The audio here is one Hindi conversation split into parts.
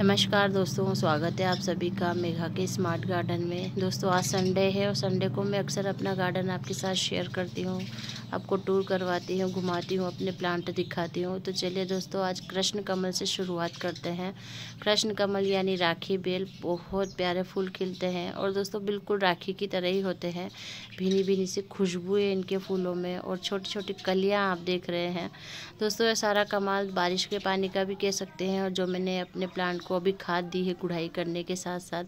नमस्कार दोस्तों स्वागत है आप सभी का मेघा के स्मार्ट गार्डन में दोस्तों आज संडे है और संडे को मैं अक्सर अपना गार्डन आपके साथ शेयर करती हूँ आपको टूर करवाती हूँ घुमाती हूँ अपने प्लांट दिखाती हूँ तो चलिए दोस्तों आज कृष्ण कमल से शुरुआत करते हैं कृष्ण कमल यानी राखी बेल बहुत प्यारे फूल खिलते हैं और दोस्तों बिल्कुल राखी की तरह ही होते हैं भीनी भीनी से है इनके फूलों में और छोटी छोटी कलियाँ आप देख रहे हैं दोस्तों ये सारा कमाल बारिश के पानी का भी कह सकते हैं और जो मैंने अपने प्लांट को अभी खाद दी है कुढ़ाई करने के साथ साथ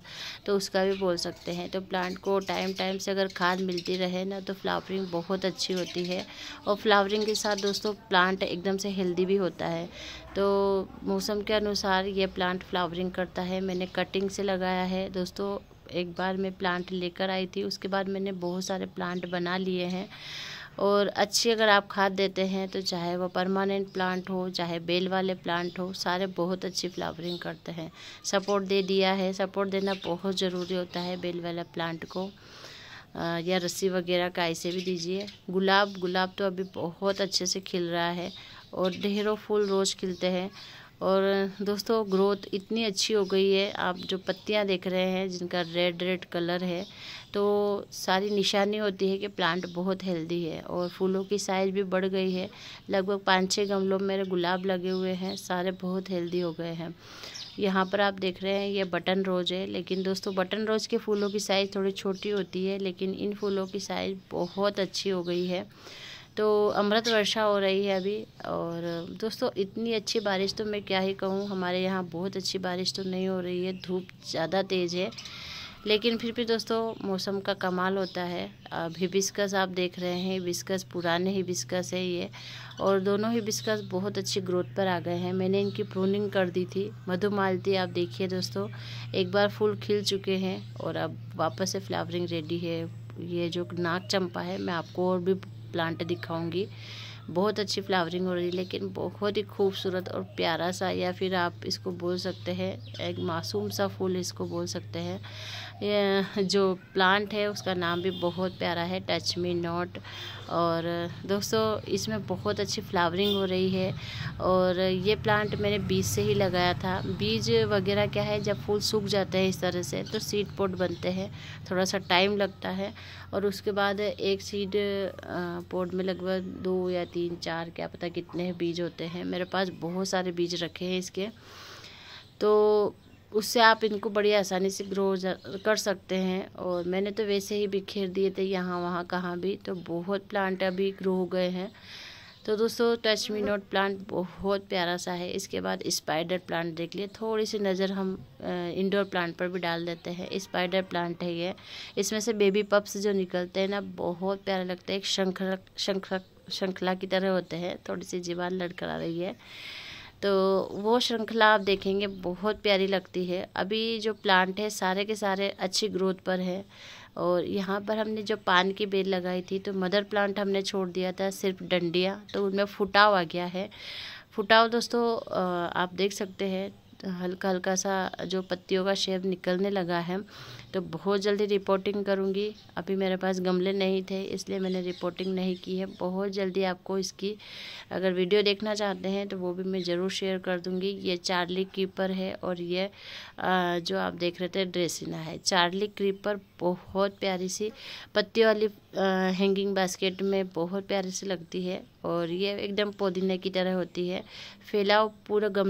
तो उसका भी बोल सकते हैं तो प्लांट को टाइम टाइम से अगर खाद मिलती रहे ना तो फ्लावरिंग बहुत अच्छी होती है है और फ्लावरिंग के साथ दोस्तों प्लांट एकदम से हेल्दी भी होता है तो मौसम के अनुसार ये प्लांट फ्लावरिंग करता है मैंने कटिंग से लगाया है दोस्तों एक बार मैं प्लांट लेकर आई थी उसके बाद मैंने बहुत सारे प्लांट बना लिए हैं और अच्छी अगर आप खाद देते हैं तो चाहे वो परमानेंट प्लांट हो चाहे बेल वाले प्लांट हो सारे बहुत अच्छी फ्लावरिंग करते हैं सपोर्ट दे दिया है सपोर्ट देना बहुत ज़रूरी होता है बेल वाला प्लांट को या रस्सी वगैरह का ऐसे भी दीजिए गुलाब गुलाब तो अभी बहुत अच्छे से खिल रहा है और ढेरों फूल रोज़ खिलते हैं और दोस्तों ग्रोथ इतनी अच्छी हो गई है आप जो पत्तियां देख रहे हैं जिनका रेड रेड कलर है तो सारी निशानी होती है कि प्लांट बहुत हेल्दी है और फूलों की साइज़ भी बढ़ गई है लगभग पाँच छः गमलों में मेरे गुलाब लगे हुए हैं सारे बहुत हेल्दी हो गए हैं यहाँ पर आप देख रहे हैं ये बटन रोज है लेकिन दोस्तों बटन रोज के फूलों की साइज़ थोड़ी छोटी होती है लेकिन इन फूलों की साइज़ बहुत अच्छी हो गई है तो अमृत वर्षा हो रही है अभी और दोस्तों इतनी अच्छी बारिश तो मैं क्या ही कहूँ हमारे यहाँ बहुत अच्छी बारिश तो नहीं हो रही है धूप ज़्यादा तेज़ है लेकिन फिर भी दोस्तों मौसम का कमाल होता है अब हिबिस्कस आप देख रहे हैं हिबिस्कस पुराने ही हिबिस्कस है ये और दोनों ही हिबिस्कस बहुत अच्छी ग्रोथ पर आ गए हैं मैंने इनकी प्रूनिंग कर दी थी मधुमालती आप देखिए दोस्तों एक बार फूल खिल चुके हैं और अब वापस से फ्लावरिंग रेडी है ये जो नाग चंपा है मैं आपको और भी प्लांट दिखाऊँगी बहुत अच्छी फ्लावरिंग हो रही है लेकिन बहुत ही खूबसूरत और प्यारा सा या फिर आप इसको बोल सकते हैं एक मासूम सा फूल इसको बोल सकते हैं जो प्लांट है उसका नाम भी बहुत प्यारा है टच मी नॉट और दोस्तों इसमें बहुत अच्छी फ्लावरिंग हो रही है और ये प्लांट मैंने बीज से ही लगाया था बीज वगैरह क्या है जब फूल सूख जाते हैं इस तरह से तो सीड पोट बनते हैं थोड़ा सा टाइम लगता है और उसके बाद एक सीड पोट में लगभग दो या तीन तीन चार क्या पता कितने बीज होते हैं मेरे पास बहुत सारे बीज रखे हैं इसके तो उससे आप इनको बड़ी आसानी से ग्रो कर सकते हैं और मैंने तो वैसे ही बिखेर दिए थे यहाँ वहाँ कहाँ भी तो बहुत प्लांट अभी ग्रो हो गए हैं तो दोस्तों टच मी नोट प्लांट बहुत प्यारा सा है इसके बाद स्पाइडर प्लांट देख लिए थोड़ी सी नज़र हम इंडोर प्लांट पर भी डाल देते हैं स्पाइडर प्लांट है ये इसमें से बेबी पप्स जो निकलते हैं ना बहुत प्यारा लगता है एक शंखरक शंखरक श्रृंखला की तरह होते हैं थोड़ी सी जीवान लड़कर आ रही है तो वो श्रृंखला आप देखेंगे बहुत प्यारी लगती है अभी जो प्लांट है सारे के सारे अच्छी ग्रोथ पर है और यहाँ पर हमने जो पान की बेल लगाई थी तो मदर प्लांट हमने छोड़ दिया था सिर्फ डंडिया तो उनमें फुटाव आ गया है फुटाव दोस्तों आप देख सकते हैं हल्का हल्का सा जो पत्तियों का शेप निकलने लगा है तो बहुत जल्दी रिपोर्टिंग करूँगी अभी मेरे पास गमले नहीं थे इसलिए मैंने रिपोर्टिंग नहीं की है बहुत जल्दी आपको इसकी अगर वीडियो देखना चाहते हैं तो वो भी मैं ज़रूर शेयर कर दूँगी ये चार्ली क्रीपर है और ये जो आप देख रहे थे ड्रेसिना है चार्ली क्रीपर बहुत प्यारी सी पत्ती वाली हैंगिंग बास्केट में बहुत प्यारी सी लगती है और ये एकदम पुदीने की तरह होती है फैलाओ पूरा गम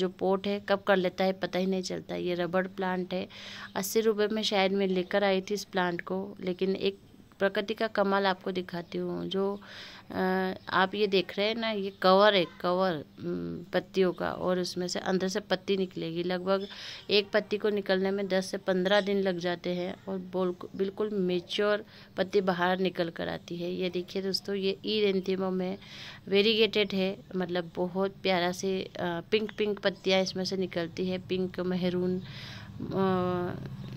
जो पोट है कब कर लेता है पता ही नहीं चलता ये रबड़ प्लांट है अस्सी रुपये वीडियो में शायद मैं लेकर आई थी इस प्लांट को लेकिन एक प्रकृति का कमाल आपको दिखाती हूँ जो आप ये देख रहे हैं ना ये कवर है कवर पत्तियों का और उसमें से अंदर से पत्ती निकलेगी लगभग एक पत्ती को निकलने में 10 से 15 दिन लग जाते हैं और बिल्कुल मेच्योर पत्ती बाहर निकल कर आती है ये देखिए दोस्तों ये ई रेंथीमो में वेरीगेटेड है मतलब बहुत प्यारा से पिंक पिंक पत्तियाँ इसमें से निकलती है पिंक महरून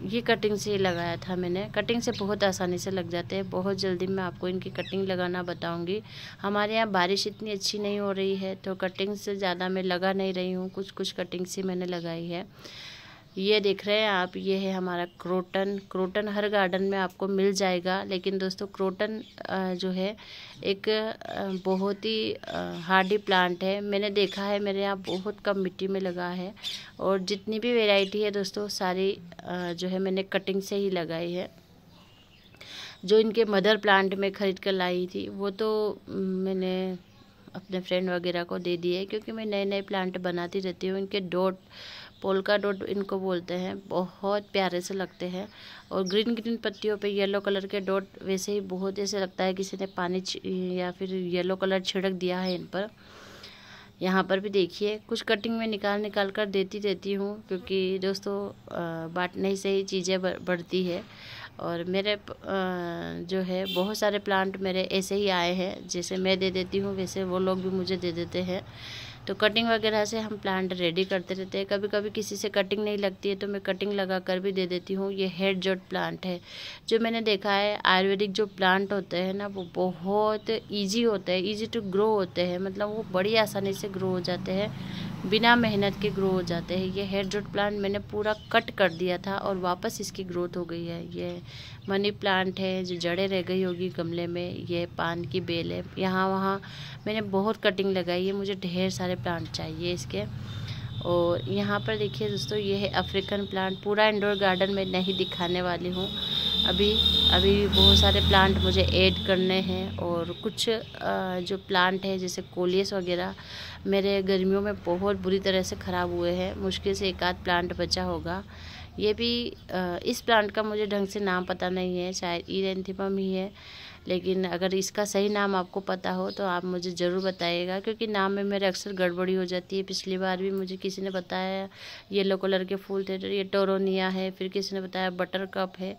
ये कटिंग से ही लगाया था मैंने कटिंग से बहुत आसानी से लग जाते हैं बहुत जल्दी मैं आपको इनकी कटिंग लगाना बताऊंगी हमारे यहाँ बारिश इतनी अच्छी नहीं हो रही है तो कटिंग से ज़्यादा मैं लगा नहीं रही हूँ कुछ कुछ कटिंग से मैंने लगाई है ये देख रहे हैं आप ये है हमारा क्रोटन क्रोटन हर गार्डन में आपको मिल जाएगा लेकिन दोस्तों क्रोटन जो है एक बहुत ही हार्डी प्लांट है मैंने देखा है मेरे यहाँ बहुत कम मिट्टी में लगा है और जितनी भी वेराइटी है दोस्तों सारी जो है मैंने कटिंग से ही लगाई है जो इनके मदर प्लांट में ख़रीद कर लाई थी वो तो मैंने अपने फ्रेंड वगैरह को दे दिए क्योंकि मैं नए नए प्लांट बनाती रहती हूँ इनके डॉट पोलका डॉट इनको बोलते हैं बहुत प्यारे से लगते हैं और ग्रीन ग्रीन पत्तियों पे येलो कलर के डॉट वैसे ही बहुत ऐसे लगता है किसी ने पानी या फिर येलो कलर छिड़क दिया है इन पर यहाँ पर भी देखिए कुछ कटिंग में निकाल निकाल कर देती रहती हूँ क्योंकि दोस्तों बांटने से ही चीज़ें बढ़ती है और मेरे जो है बहुत सारे प्लांट मेरे ऐसे ही आए हैं जैसे मैं दे देती हूँ वैसे वो लोग भी मुझे दे देते हैं तो कटिंग वगैरह से हम प्लांट रेडी करते रहते हैं कभी कभी किसी से कटिंग नहीं लगती है तो मैं कटिंग लगा कर भी दे देती हूँ ये हेड जोट प्लांट है जो मैंने देखा है आयुर्वेदिक जो प्लांट होते हैं ना वो बहुत ईजी होते हैं ईजी टू ग्रो होते हैं मतलब वो बड़ी आसानी से ग्रो हो जाते हैं बिना मेहनत के ग्रो हो जाते हैं ये हेयर जोट प्लांट मैंने पूरा कट कर दिया था और वापस इसकी ग्रोथ हो गई है ये मनी प्लांट है जो जड़ें रह गई होगी गमले में ये पान की बेल है यहाँ वहाँ मैंने बहुत कटिंग लगाई है मुझे ढेर सारे प्लांट चाहिए इसके और यहाँ पर देखिए दोस्तों ये है अफ्रीकन प्लांट पूरा इंडोर गार्डन में नहीं दिखाने वाली हूँ अभी अभी बहुत सारे प्लांट मुझे ऐड करने हैं और कुछ जो प्लांट है जैसे कोलियस वगैरह मेरे गर्मियों में बहुत बुरी तरह से ख़राब हुए हैं मुश्किल से एक आध प्लांट बचा होगा ये भी इस प्लांट का मुझे ढंग से नाम पता नहीं है शायद ईरेंथिपम ही है लेकिन अगर इसका सही नाम आपको पता हो तो आप मुझे ज़रूर बताइएगा क्योंकि नाम में मेरे अक्सर गड़बड़ी हो जाती है पिछली बार भी मुझे किसी ने बताया येलो कलर के फूल थे तो ये टोरोनिया है फिर किसी ने बताया बटर कप है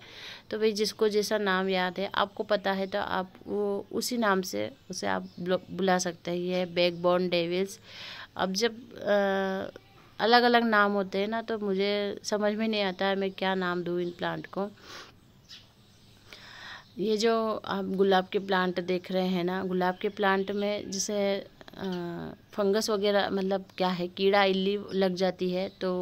तो भाई जिसको जैसा नाम याद है आपको पता है तो आप वो उसी नाम से उसे आप बुला सकते हैं ये बैक बॉन डेविल्स अब जब आ, अलग अलग नाम होते हैं ना तो मुझे समझ में नहीं आता है मैं क्या नाम दूँ इन प्लांट को ये जो आप गुलाब के प्लांट देख रहे हैं ना गुलाब के प्लांट में जैसे फंगस वगैरह मतलब क्या है कीड़ा इल्ली लग जाती है तो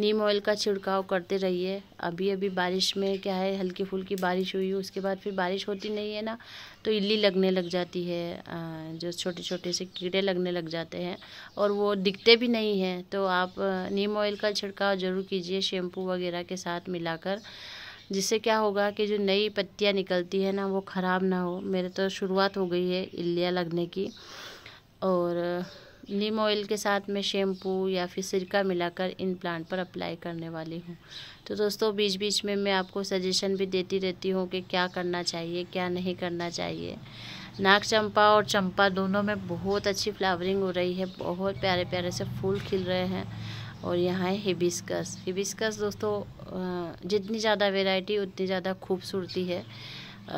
नीम ऑयल का छिड़काव करते रहिए अभी अभी बारिश में क्या है हल्की फुल्की बारिश हुई उसके बाद फिर बारिश होती नहीं है ना तो इल्ली लगने लग जाती है जो छोटे छोटे से कीड़े लगने लग जाते हैं और वो दिखते भी नहीं हैं तो आप नीम ऑयल का छिड़काव ज़रूर कीजिए शैम्पू वगैरह के साथ मिलाकर जिससे क्या होगा कि जो नई पत्तियाँ निकलती है ना वो ख़राब ना हो मेरे तो शुरुआत हो गई है इल्लियाँ लगने की और नीम ऑयल के साथ मैं शैम्पू या फिर सिरका मिलाकर इन प्लांट पर अप्लाई करने वाली हूँ तो दोस्तों बीच बीच में मैं आपको सजेशन भी देती रहती हूँ कि क्या करना चाहिए क्या नहीं करना चाहिए नाग चंपा और चंपा दोनों में बहुत अच्छी फ्लावरिंग हो रही है बहुत प्यारे प्यारे से फूल खिल रहे हैं और यहाँ है हिबिस्कस हिबिस्कस दोस्तों जितनी ज़्यादा वेराइटी उतनी ज़्यादा खूबसूरती है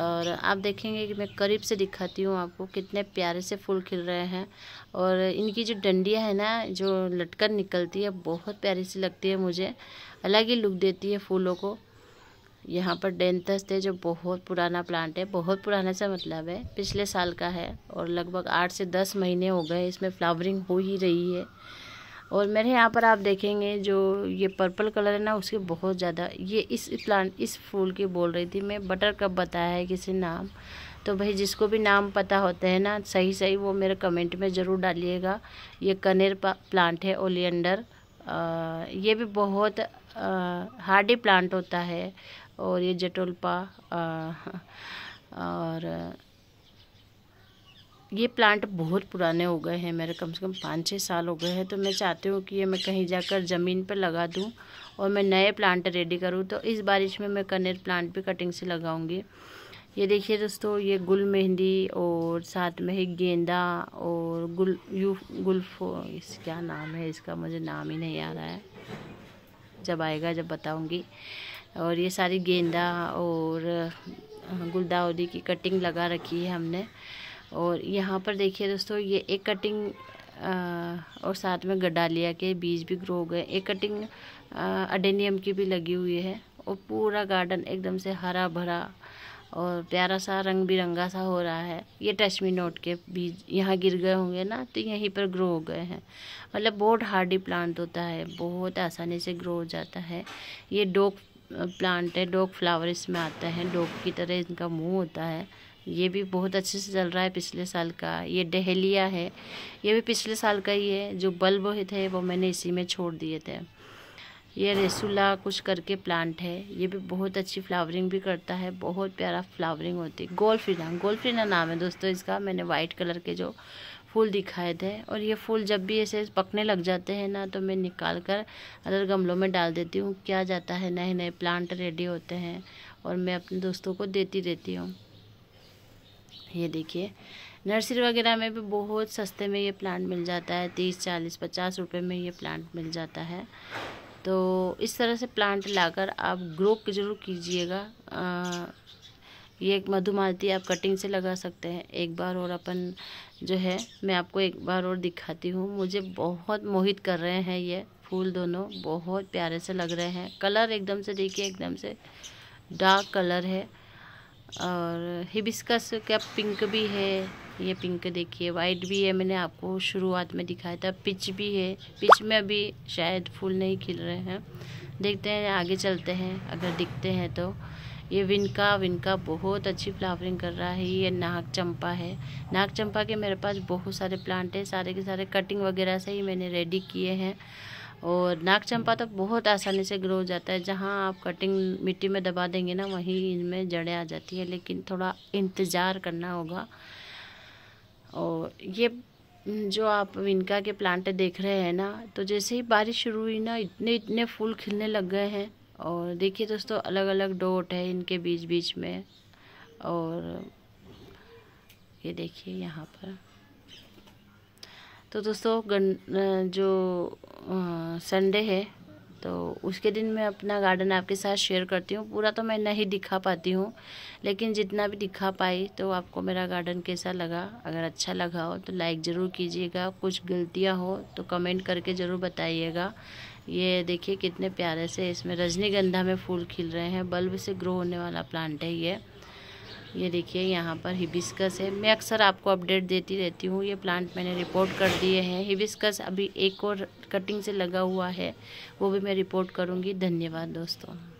और आप देखेंगे कि मैं करीब से दिखाती हूँ आपको कितने प्यारे से फूल खिल रहे हैं और इनकी जो डंडियाँ है ना जो लटकन निकलती है बहुत प्यारी सी लगती है मुझे अलग ही लुक देती है फूलों को यहाँ पर डेंथस थे जो बहुत पुराना प्लांट है बहुत पुराना सा मतलब है पिछले साल का है और लगभग आठ से दस महीने हो गए इसमें फ्लावरिंग हो ही रही है और मेरे यहाँ पर आप देखेंगे जो ये पर्पल कलर है ना उसके बहुत ज़्यादा ये इस प्लांट इस फूल की बोल रही थी मैं बटर कप बताया है किसी नाम तो भाई जिसको भी नाम पता होते हैं ना सही सही वो मेरे कमेंट में ज़रूर डालिएगा ये कनेर प्लांट है ओलियंडर ये भी बहुत हार्डी प्लांट होता है और ये जटोलपा और ये प्लांट बहुत पुराने हो गए हैं मेरे कम से कम पाँच छः साल हो गए हैं तो मैं चाहती हूँ कि ये मैं कहीं जाकर ज़मीन पर लगा दूँ और मैं नए प्लांट रेडी करूँ तो इस बारिश में मैं कनेर प्लांट भी कटिंग से लगाऊँगी ये देखिए दोस्तों ये गुल मेहंदी और साथ में ही गेंदा और गुल यू गुल्फो इस क्या नाम है इसका मुझे नाम ही नहीं आ रहा है जब आएगा जब बताऊँगी और ये सारी गेंदा और गुलदावरी की कटिंग लगा रखी है हमने और यहाँ पर देखिए दोस्तों ये एक कटिंग और साथ में गडालिया के बीज भी ग्रो हो गए एक कटिंग अडेनियम की भी लगी हुई है और पूरा गार्डन एकदम से हरा भरा और प्यारा सा रंग बिरंगा सा हो रहा है ये टचमी नोट के बीज यहाँ गिर गए होंगे ना तो यहीं पर ग्रो हो गए हैं मतलब बहुत हार्डी प्लांट होता है बहुत आसानी से ग्रो हो जाता है ये डोक प्लांट है डोक फ्लावर इसमें आता है डोक की तरह इनका मुंह होता है ये भी बहुत अच्छे से चल रहा है पिछले साल का ये डहेलिया है ये भी पिछले साल का ही है जो बल्ब थे वो मैंने इसी में छोड़ दिए थे ये रेसुला कुछ करके प्लांट है ये भी बहुत अच्छी फ्लावरिंग भी करता है बहुत प्यारा फ्लावरिंग होती है गोल्फिना गोल्फिना नाम है दोस्तों इसका मैंने वाइट कलर के जो फूल दिखाए थे और ये फूल जब भी ऐसे पकने लग जाते हैं ना तो मैं निकाल कर अदर गमलों में डाल देती हूँ क्या जाता है नए नए प्लांट रेडी होते हैं और मैं अपने दोस्तों को देती रहती हूँ ये देखिए नर्सरी वगैरह में भी बहुत सस्ते में ये प्लांट मिल जाता है तीस चालीस पचास रुपए में ये प्लांट मिल जाता है तो इस तरह से प्लांट लाकर आप ग्रो जरूर कीजिएगा ये एक मधुमालती आप कटिंग से लगा सकते हैं एक बार और अपन जो है मैं आपको एक बार और दिखाती हूँ मुझे बहुत मोहित कर रहे हैं ये फूल दोनों बहुत प्यारे से लग रहे हैं कलर एकदम से देखिए एकदम से डार्क कलर है और हिबिस्कस क्या पिंक भी है ये पिंक देखिए वाइट भी है मैंने आपको शुरुआत में दिखाया था पिच भी है पिच में अभी शायद फूल नहीं खिल रहे हैं देखते हैं आगे चलते हैं अगर दिखते हैं तो ये विनका विनका बहुत अच्छी फ्लावरिंग कर रहा है ये नाग चंपा है नाग चंपा के मेरे पास बहुत सारे प्लांट हैं सारे के सारे कटिंग वगैरह से ही मैंने रेडी किए हैं और नाग चंपा तो बहुत आसानी से ग्रो हो जाता है जहाँ आप कटिंग मिट्टी में दबा देंगे ना वहीं इनमें जड़ें आ जाती है लेकिन थोड़ा इंतज़ार करना होगा और ये जो आप इनका के प्लांट देख रहे हैं ना तो जैसे ही बारिश शुरू हुई ना इतने इतने फूल खिलने लग गए हैं और देखिए दोस्तों अलग अलग डोट है इनके बीच बीच में और ये देखिए यहाँ पर तो दोस्तों जो संडे है तो उसके दिन मैं अपना गार्डन आपके साथ शेयर करती हूँ पूरा तो मैं नहीं दिखा पाती हूँ लेकिन जितना भी दिखा पाई तो आपको मेरा गार्डन कैसा लगा अगर अच्छा लगा हो तो लाइक ज़रूर कीजिएगा कुछ गलतियाँ हो तो कमेंट करके ज़रूर बताइएगा ये देखिए कितने प्यारे से इसमें रजनीगंधा में फूल खिल रहे हैं बल्ब से ग्रो होने वाला प्लांट है ये ये देखिए यहाँ पर हिबिस्कस है मैं अक्सर आपको अपडेट देती रहती हूँ ये प्लांट मैंने रिपोर्ट कर दिए हैं हिबिस्कस अभी एक और कटिंग से लगा हुआ है वो भी मैं रिपोर्ट करूँगी धन्यवाद दोस्तों